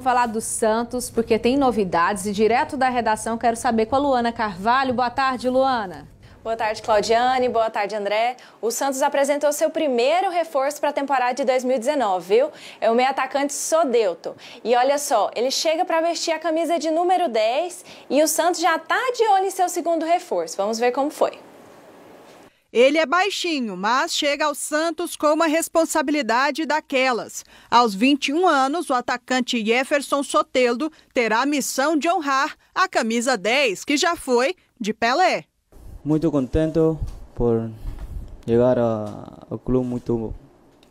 Vamos falar do Santos, porque tem novidades e direto da redação quero saber com a Luana Carvalho. Boa tarde, Luana. Boa tarde, Claudiane. Boa tarde, André. O Santos apresentou seu primeiro reforço para a temporada de 2019, viu? É o meio-atacante Sodelto. E olha só, ele chega para vestir a camisa de número 10 e o Santos já está de olho em seu segundo reforço. Vamos ver como foi. Ele é baixinho, mas chega ao Santos com uma responsabilidade daquelas. Aos 21 anos, o atacante Jefferson Soteldo terá a missão de honrar a camisa 10, que já foi de Pelé. Muito contente por chegar ao clube muito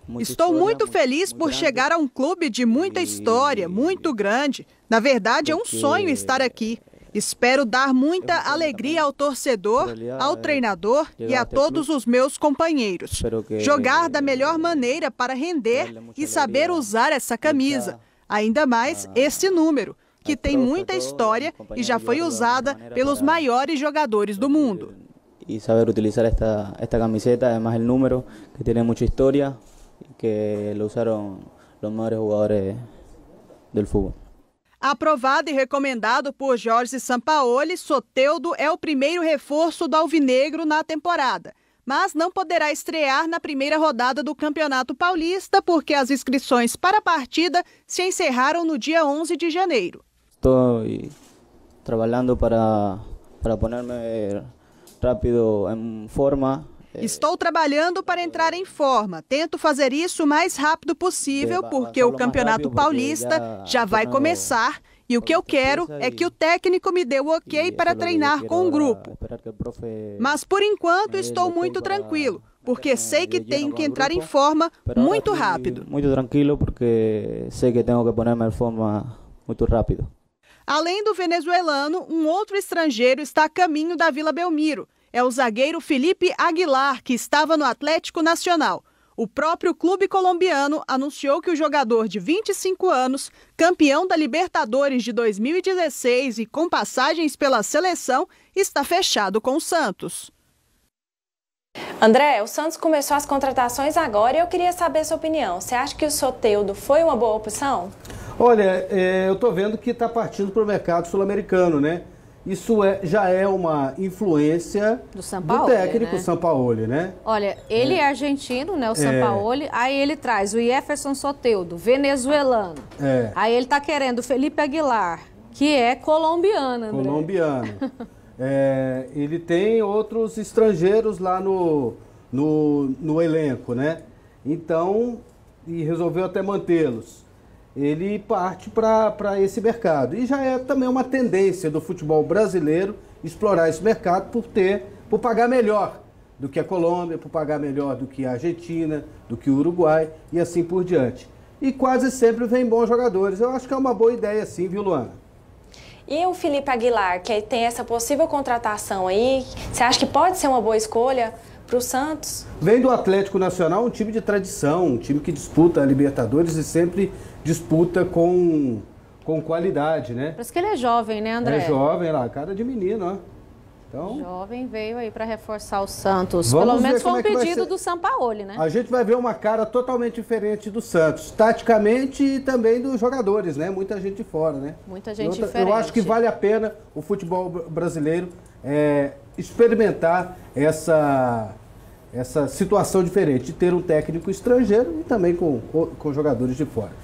Muita Estou história, muito feliz muito por grande. chegar a um clube de muita história, muito grande. Na verdade, é um sonho estar aqui. Espero dar muita alegria ao torcedor, ao é, treinador e a todos os meus companheiros. Jogar da melhor maneira para render e saber usar essa camisa, ainda mais ah, este número, que tem muita história e já foi usada pelos maiores jogadores do mundo. E saber utilizar esta, esta camiseta, además o número, que tem muita história, que usaram os maiores jogadores do futebol. Aprovado e recomendado por Jorge Sampaoli, Soteudo é o primeiro reforço do Alvinegro na temporada. Mas não poderá estrear na primeira rodada do Campeonato Paulista, porque as inscrições para a partida se encerraram no dia 11 de janeiro. Estou trabalhando para, para ponerme rápido em forma é. Estou trabalhando para entrar em forma. Tento fazer isso o mais rápido possível, porque o Campeonato Paulista já vai começar e o que eu quero é que o técnico me dê o ok para treinar com o grupo. Mas por enquanto estou muito tranquilo, porque eh, sei que tenho que entrar em forma muito rápido. Muito tranquilo, porque sei que tenho que pôr em forma muito rápido. Além do venezuelano, um outro estrangeiro está a caminho da Vila Belmiro é o zagueiro Felipe Aguilar, que estava no Atlético Nacional. O próprio clube colombiano anunciou que o jogador de 25 anos, campeão da Libertadores de 2016 e com passagens pela seleção, está fechado com o Santos. André, o Santos começou as contratações agora e eu queria saber sua opinião. Você acha que o Soteudo foi uma boa opção? Olha, é, eu estou vendo que está partindo para o mercado sul-americano, né? Isso é, já é uma influência do, Sampaoli, do técnico né? Sampaoli, né? Olha, ele é, é argentino, né, o é. Sampaoli, é. aí ele traz o Jefferson Soteudo, venezuelano. É. Aí ele tá querendo o Felipe Aguilar, que é colombiano, André. Colombiano. é, ele tem outros estrangeiros lá no, no, no elenco, né? Então, e resolveu até mantê-los ele parte para esse mercado. E já é também uma tendência do futebol brasileiro explorar esse mercado por ter, por pagar melhor do que a Colômbia, por pagar melhor do que a Argentina, do que o Uruguai e assim por diante. E quase sempre vem bons jogadores. Eu acho que é uma boa ideia sim, viu, Luana? E o Felipe Aguilar, que tem essa possível contratação aí, você acha que pode ser uma boa escolha para o Santos? Vem do Atlético Nacional, um time de tradição, um time que disputa a Libertadores e sempre disputa com, com qualidade, né? Por isso que ele é jovem, né, André? É jovem lá, cara de menino, ó. Então, jovem veio aí para reforçar o Santos. Pelo menos foi um é pedido do Sampaoli, né? A gente vai ver uma cara totalmente diferente do Santos, taticamente e também dos jogadores, né? Muita gente de fora, né? Muita gente outra, diferente. Eu acho que vale a pena o futebol brasileiro é, experimentar essa essa situação diferente de ter um técnico estrangeiro e também com, com jogadores de fora.